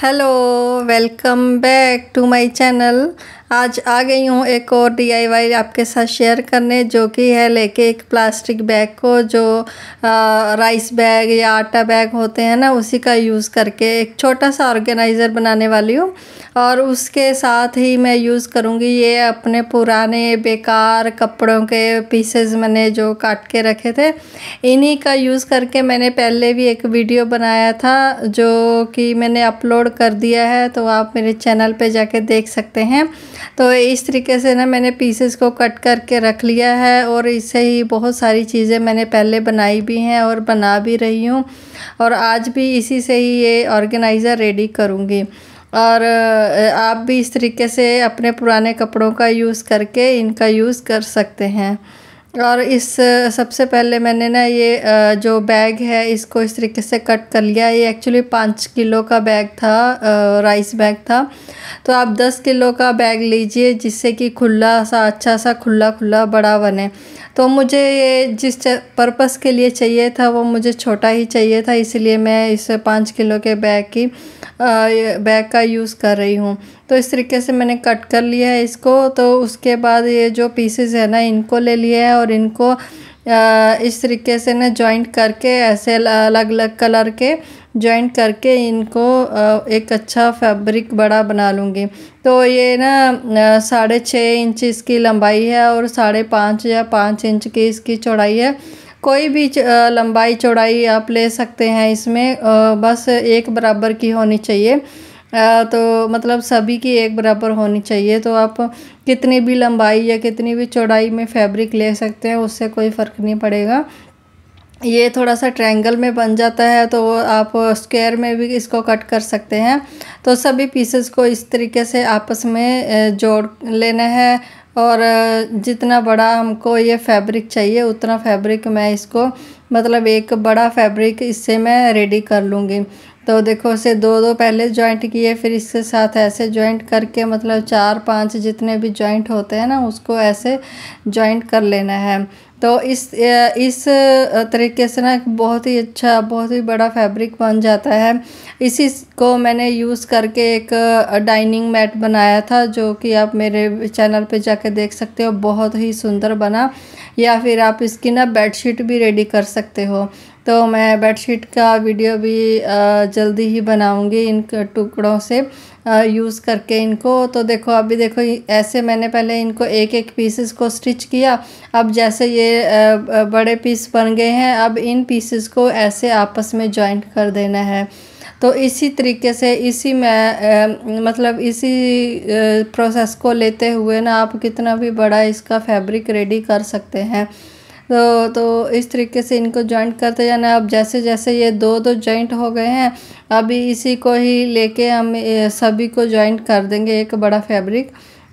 hello welcome back to my channel आज आ गई हूँ एक और डी आपके साथ शेयर करने जो कि है लेके एक प्लास्टिक बैग को जो आ, राइस बैग या आटा बैग होते हैं ना उसी का यूज़ करके एक छोटा सा ऑर्गेनाइज़र बनाने वाली हूँ और उसके साथ ही मैं यूज़ करूँगी ये अपने पुराने बेकार कपड़ों के पीसेज मैंने जो काट के रखे थे इन्हीं का यूज़ करके मैंने पहले भी एक वीडियो बनाया था जो कि मैंने अपलोड कर दिया है तो आप मेरे चैनल पर जाके देख सकते हैं तो इस तरीके से ना मैंने पीसेस को कट करके रख लिया है और इससे ही बहुत सारी चीज़ें मैंने पहले बनाई भी हैं और बना भी रही हूँ और आज भी इसी से ही ये ऑर्गेनाइज़र रेडी करूँगी और आप भी इस तरीके से अपने पुराने कपड़ों का यूज़ करके इनका यूज़ कर सकते हैं और इस सबसे पहले मैंने ना ये जो बैग है इसको इस तरीके से कट कर लिया ये एक्चुअली पाँच किलो का बैग था राइस बैग था तो आप दस किलो का बैग लीजिए जिससे कि खुला सा अच्छा सा खुला खुला बड़ा बने तो मुझे ये जिस पर्पस के लिए चाहिए था वो मुझे छोटा ही चाहिए था इसलिए मैं इस पाँच किलो के बैग की बैग का यूज़ कर रही हूँ तो इस तरीके से मैंने कट कर लिया है इसको तो उसके बाद ये जो पीसेस है ना इनको ले लिया है और इनको इस तरीके से ना जॉइंट करके ऐसे अलग अलग कलर के जॉइंट करके इनको एक अच्छा फैब्रिक बड़ा बना लूँगी तो ये ना साढ़े छः इंच इसकी लंबाई है और साढ़े पाँच या पाँच इंच की इसकी चौड़ाई है कोई भी लंबाई चौड़ाई आप ले सकते हैं इसमें बस एक बराबर की होनी चाहिए तो मतलब सभी की एक बराबर होनी चाहिए तो आप कितनी भी लंबाई या कितनी भी चौड़ाई में फैब्रिक ले सकते हैं उससे कोई फ़र्क नहीं पड़ेगा ये थोड़ा सा ट्रायंगल में बन जाता है तो आप स्क्वायर में भी इसको कट कर सकते हैं तो सभी पीसेस को इस तरीके से आपस में जोड़ लेना है और जितना बड़ा हमको ये फैब्रिक चाहिए उतना फैब्रिक मैं इसको मतलब एक बड़ा फैब्रिक इससे मैं रेडी कर लूँगी तो देखो इसे दो दो पहले जॉइंट किए फिर इसके साथ ऐसे जॉइंट करके मतलब चार पांच जितने भी जॉइंट होते हैं ना उसको ऐसे जॉइंट कर लेना है तो इस इस तरीके से ना बहुत ही अच्छा बहुत ही बड़ा फैब्रिक बन जाता है इसी को मैंने यूज़ करके एक डाइनिंग मैट बनाया था जो कि आप मेरे चैनल पे जाके देख सकते हो बहुत ही सुंदर बना या फिर आप इसकी ना बेडशीट भी रेडी कर सकते हो तो मैं बेडशीट का वीडियो भी जल्दी ही बनाऊंगी इन टुकड़ों से यूज़ करके इनको तो देखो अभी देखो ऐसे मैंने पहले इनको एक एक पीसेस को स्टिच किया अब जैसे ये बड़े पीस बन गए हैं अब इन पीसेस को ऐसे आपस में जॉइंट कर देना है तो इसी तरीके से इसी में मतलब इसी प्रोसेस को लेते हुए ना आप कितना भी बड़ा इसका फैब्रिक रेडी कर सकते हैं तो तो इस तरीके से इनको जॉइंट करते जाना अब जैसे जैसे ये दो दो जॉइंट हो गए हैं अभी इसी को ही लेके हम सभी को जॉइंट कर देंगे एक बड़ा फैब्रिक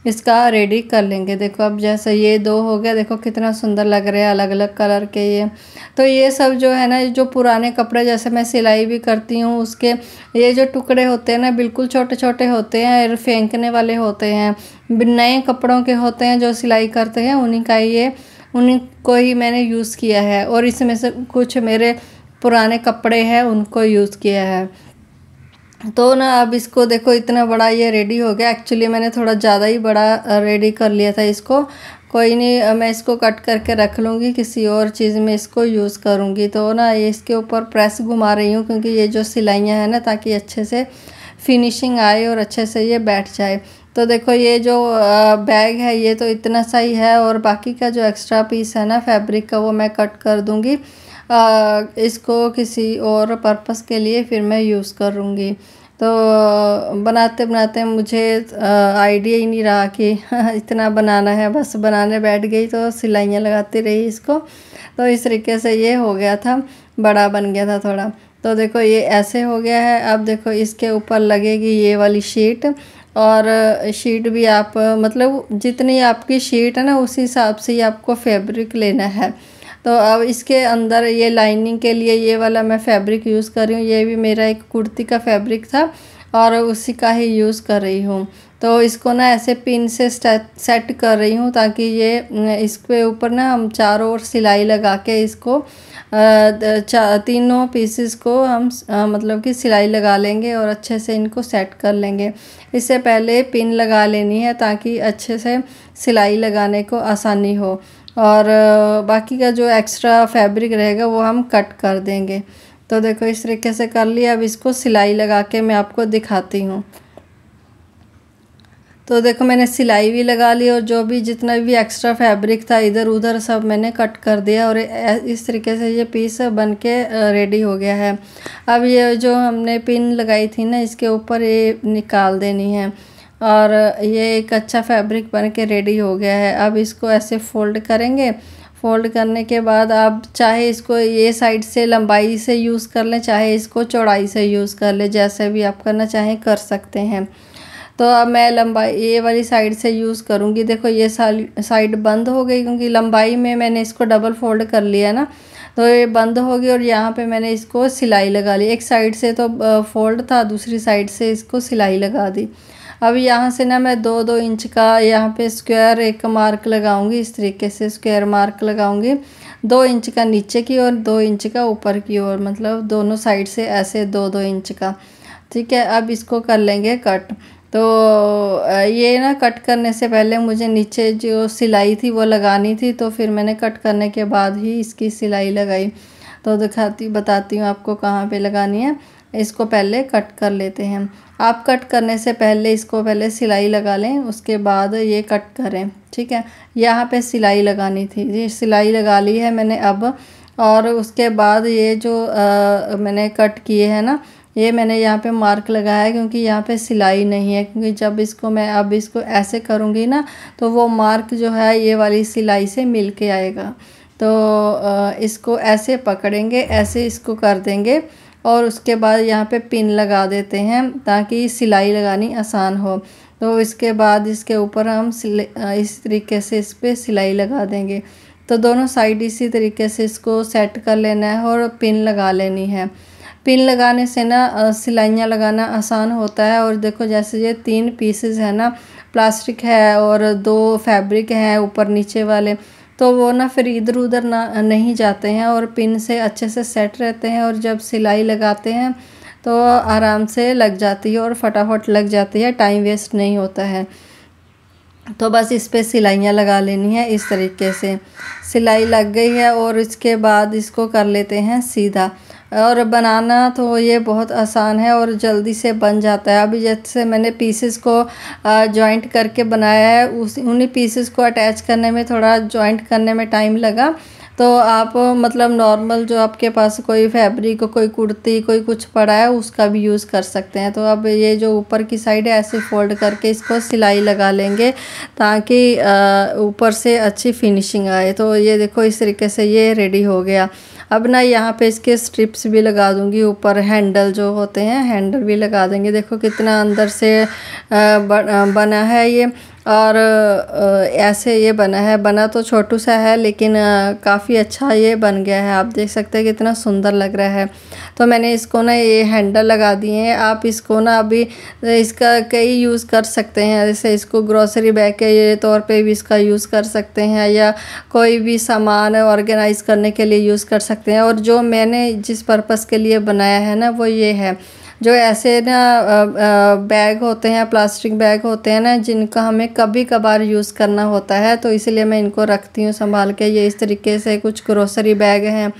इसका रेडी कर लेंगे देखो अब जैसे ये दो हो गया देखो कितना सुंदर लग रहा है अलग अलग कलर के ये तो ये सब जो है ना जो पुराने कपड़े जैसे मैं सिलाई भी करती हूँ उसके ये जो टुकड़े होते हैं ना बिल्कुल छोटे छोटे होते हैं फेंकने वाले होते हैं नए कपड़ों के होते हैं जो सिलाई करते हैं उन्हीं का ये उनको ही मैंने यूज़ किया है और इसमें से कुछ मेरे पुराने कपड़े हैं उनको यूज़ किया है तो ना अब इसको देखो इतना बड़ा ये रेडी हो गया एक्चुअली मैंने थोड़ा ज़्यादा ही बड़ा रेडी कर लिया था इसको कोई नहीं मैं इसको कट करके रख लूँगी किसी और चीज़ में इसको यूज़ करूँगी तो ना ये इसके ऊपर प्रेस घुमा रही हूँ क्योंकि ये जो सिलाइयाँ हैं ना ताकि अच्छे से फिनिशिंग आए और अच्छे से ये बैठ जाए तो देखो ये जो बैग है ये तो इतना सा ही है और बाकी का जो एक्स्ट्रा पीस है ना फैब्रिक का वो मैं कट कर दूँगी इसको किसी और पर्पस के लिए फिर मैं यूज़ करूँगी तो बनाते बनाते मुझे आइडिया ही नहीं रहा कि इतना बनाना है बस बनाने बैठ गई तो सिलाइयाँ लगाती रही इसको तो इस तरीके से ये हो गया था बड़ा बन गया था थोड़ा तो देखो ये ऐसे हो गया है अब देखो इसके ऊपर लगेगी ये वाली शीट और शीट भी आप मतलब जितनी आपकी शीट है ना उसी हिसाब से ही आपको फैब्रिक लेना है तो अब इसके अंदर ये लाइनिंग के लिए ये वाला मैं फैब्रिक यूज़ कर रही हूँ ये भी मेरा एक कुर्ती का फैब्रिक था और उसी का ही यूज़ कर रही हूँ तो इसको ना ऐसे पिन से सेट कर रही हूँ ताकि ये इसके ऊपर ना हम चारों ओर सिलाई लगा के इसको तीनों पीसेस को हम मतलब कि सिलाई लगा लेंगे और अच्छे से इनको सेट कर लेंगे इससे पहले पिन लगा लेनी है ताकि अच्छे से सिलाई लगाने को आसानी हो और बाकी का जो एक्स्ट्रा फैब्रिक रहेगा वो हम कट कर देंगे तो देखो इस तरीके से कर लिया अब इसको सिलाई लगा के मैं आपको दिखाती हूँ तो देखो मैंने सिलाई भी लगा ली और जो भी जितना भी एक्स्ट्रा फैब्रिक था इधर उधर सब मैंने कट कर दिया और इस तरीके से ये पीस बन के रेडी हो गया है अब ये जो हमने पिन लगाई थी ना इसके ऊपर ये निकाल देनी है और ये एक अच्छा फैब्रिक बन के रेडी हो गया है अब इसको ऐसे फोल्ड करेंगे फोल्ड करने के बाद आप चाहे इसको ये साइड से लंबाई से यूज़ कर लें चाहे इसको चौड़ाई से यूज़ कर लें जैसे भी आप करना चाहें कर सकते हैं तो अब मैं लंबाई ये वाली साइड से यूज़ करूँगी देखो ये साइड बंद हो गई क्योंकि लंबाई में मैंने इसको डबल फोल्ड कर लिया ना तो ये बंद हो गई और यहाँ पे मैंने इसको सिलाई लगा ली एक साइड से तो फोल्ड था दूसरी साइड से इसको सिलाई लगा दी अब यहाँ से ना मैं दो दो इंच का यहाँ पे स्क्वायर एक मार्क लगाऊंगी इस तरीके से स्क्वायर मार्क लगाऊंगी दो इंच का नीचे की ओर दो इंच का ऊपर की ओर मतलब दोनों साइड से ऐसे दो दो इंच का ठीक है अब इसको कर लेंगे कट तो ये ना कट करने से पहले मुझे नीचे जो सिलाई थी वो लगानी थी तो फिर मैंने कट करने के बाद ही इसकी सिलाई लगाई तो दिखाती बताती हूँ आपको कहाँ पे लगानी है इसको पहले कट कर लेते हैं आप कट करने से पहले इसको पहले सिलाई लगा लें उसके बाद ये कट करें ठीक है यहाँ पे सिलाई लगानी थी ये सिलाई लगा ली है मैंने अब और उसके बाद ये जो आ, मैंने कट किए हैं ना ये मैंने यहाँ पे मार्क लगाया है क्योंकि यहाँ पे सिलाई नहीं है क्योंकि जब इसको मैं अब इसको ऐसे करूँगी ना तो वो मार्क जो है ये वाली सिलाई से मिल के आएगा तो इसको ऐसे पकड़ेंगे ऐसे इसको कर देंगे और उसके बाद यहाँ पे पिन लगा देते हैं ताकि सिलाई लगानी आसान हो तो इसके बाद इसके ऊपर हम इस तरीके से इस पर सिलाई लगा देंगे तो दोनों साइड इसी तरीके से इसको सेट कर लेना है और पिन लगा लेनी है पिन लगाने से ना सिलाइयाँ लगाना आसान होता है और देखो जैसे ये तीन पीसेस है ना प्लास्टिक है और दो फैब्रिक हैं ऊपर नीचे वाले तो वो ना फिर इधर उधर ना नहीं जाते हैं और पिन से अच्छे से सेट रहते हैं और जब सिलाई लगाते हैं तो आराम से लग जाती है और फटाफट लग जाती है टाइम वेस्ट नहीं होता है तो बस इस पर सिलाइयाँ लगा लेनी है इस तरीके से सिलाई लग गई है और इसके बाद इसको कर लेते हैं सीधा और बनाना तो ये बहुत आसान है और जल्दी से बन जाता है अभी जैसे मैंने पीसेस को जॉइंट करके बनाया है उस उन्हीं पीसेस को अटैच करने में थोड़ा जॉइंट करने में टाइम लगा तो आप मतलब नॉर्मल जो आपके पास कोई फैब्रिक कोई कुर्ती कोई कुछ पड़ा है उसका भी यूज़ कर सकते हैं तो अब ये जो ऊपर की साइड है ऐसे फोल्ड करके इसको सिलाई लगा लेंगे ताकि ऊपर से अच्छी फिनिशिंग आए तो ये देखो इस तरीके से ये रेडी हो गया अब ना यहाँ पे इसके स्ट्रिप्स भी लगा दूंगी ऊपर हैंडल जो होते हैं हैंडल भी लगा देंगे देखो कितना अंदर से बना है ये और ऐसे ये बना है बना तो छोटू सा है लेकिन काफ़ी अच्छा ये बन गया है आप देख सकते हैं कितना सुंदर लग रहा है तो मैंने इसको ना ये हैंडल लगा दिए हैं आप इसको ना अभी इसका कई यूज़ कर सकते हैं जैसे इसको ग्रोसरी बैग के तौर पे भी इसका यूज़ कर सकते हैं या कोई भी सामान ऑर्गेनाइज़ करने के लिए यूज़ कर सकते हैं और जो मैंने जिस पर्पज़ के लिए बनाया है ना वो ये है जो ऐसे ना बैग होते हैं प्लास्टिक बैग होते हैं ना जिनका हमें कभी कभार यूज़ करना होता है तो इसलिए मैं इनको रखती हूँ संभाल के ये इस तरीके से कुछ ग्रोसरी बैग हैं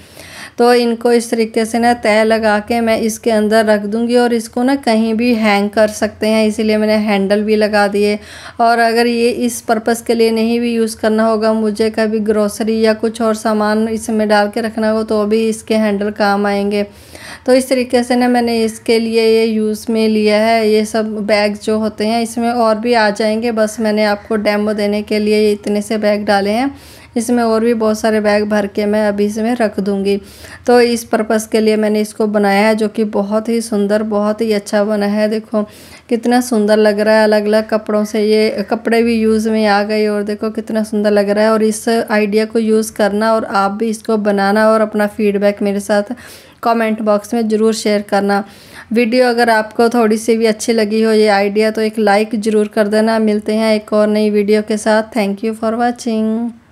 तो इनको इस तरीके से ना तय लगा के मैं इसके अंदर रख दूँगी और इसको ना कहीं भी हैंग कर सकते हैं इसीलिए मैंने हैंडल भी लगा दिए और अगर ये इस पर्पज़ के लिए नहीं भी यूज़ करना होगा मुझे कभी ग्रोसरी या कुछ और सामान इसमें डाल के रखना हो तो भी इसके हैंडल काम आएंगे तो इस तरीके से ना मैंने इसके लिए ये यूज़ में लिया है ये सब बैग जो होते हैं इसमें और भी आ जाएंगे बस मैंने आपको डैमो देने के लिए इतने से बैग डाले हैं इसमें और भी बहुत सारे बैग भर के मैं अभी इसमें रख दूँगी तो इस पर्पज़ के लिए मैंने इसको बनाया है जो कि बहुत ही सुंदर बहुत ही अच्छा बना है देखो कितना सुंदर लग रहा है अलग अलग कपड़ों से ये कपड़े भी यूज़ में आ गए और देखो कितना सुंदर लग रहा है और इस आइडिया को यूज़ करना और आप भी इसको बनाना और अपना फीडबैक मेरे साथ कमेंट बॉक्स में ज़रूर शेयर करना वीडियो अगर आपको थोड़ी सी भी अच्छी लगी हो ये आइडिया तो एक लाइक ज़रूर कर देना मिलते हैं एक और नई वीडियो के साथ थैंक यू फॉर वॉचिंग